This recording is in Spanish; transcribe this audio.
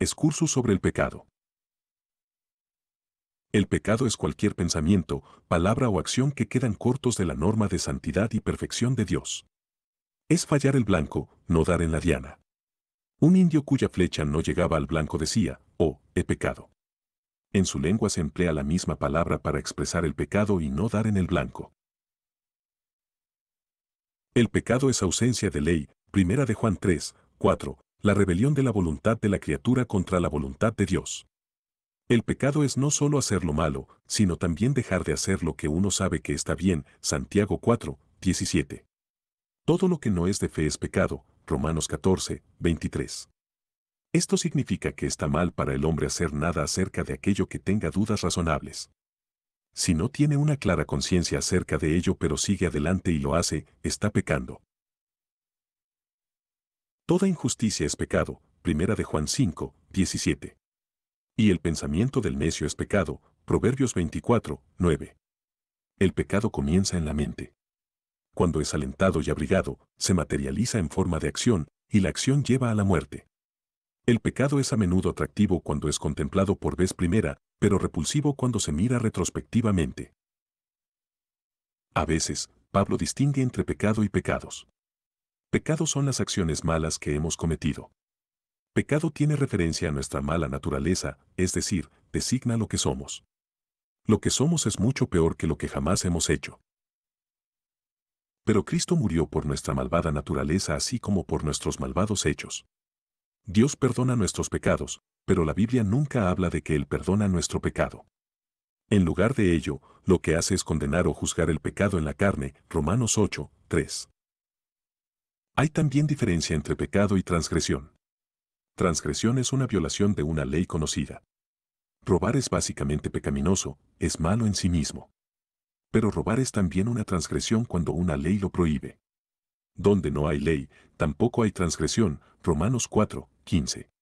Excursus sobre el pecado. El pecado es cualquier pensamiento, palabra o acción que quedan cortos de la norma de santidad y perfección de Dios. Es fallar el blanco, no dar en la diana. Un indio cuya flecha no llegaba al blanco decía, oh, he pecado. En su lengua se emplea la misma palabra para expresar el pecado y no dar en el blanco. El pecado es ausencia de ley, primera de Juan 3, 4, la rebelión de la voluntad de la criatura contra la voluntad de Dios. El pecado es no solo hacer lo malo, sino también dejar de hacer lo que uno sabe que está bien, Santiago 4, 17. Todo lo que no es de fe es pecado, Romanos 14, 23. Esto significa que está mal para el hombre hacer nada acerca de aquello que tenga dudas razonables. Si no tiene una clara conciencia acerca de ello pero sigue adelante y lo hace, está pecando. Toda injusticia es pecado, primera de Juan 5, 17. Y el pensamiento del necio es pecado, Proverbios 24, 9. El pecado comienza en la mente. Cuando es alentado y abrigado, se materializa en forma de acción, y la acción lleva a la muerte. El pecado es a menudo atractivo cuando es contemplado por vez primera, pero repulsivo cuando se mira retrospectivamente. A veces, Pablo distingue entre pecado y pecados. Pecado son las acciones malas que hemos cometido. Pecado tiene referencia a nuestra mala naturaleza, es decir, designa lo que somos. Lo que somos es mucho peor que lo que jamás hemos hecho. Pero Cristo murió por nuestra malvada naturaleza así como por nuestros malvados hechos. Dios perdona nuestros pecados, pero la Biblia nunca habla de que Él perdona nuestro pecado. En lugar de ello, lo que hace es condenar o juzgar el pecado en la carne, Romanos 8, 3. Hay también diferencia entre pecado y transgresión. Transgresión es una violación de una ley conocida. Robar es básicamente pecaminoso, es malo en sí mismo. Pero robar es también una transgresión cuando una ley lo prohíbe. Donde no hay ley, tampoco hay transgresión, Romanos 4, 15.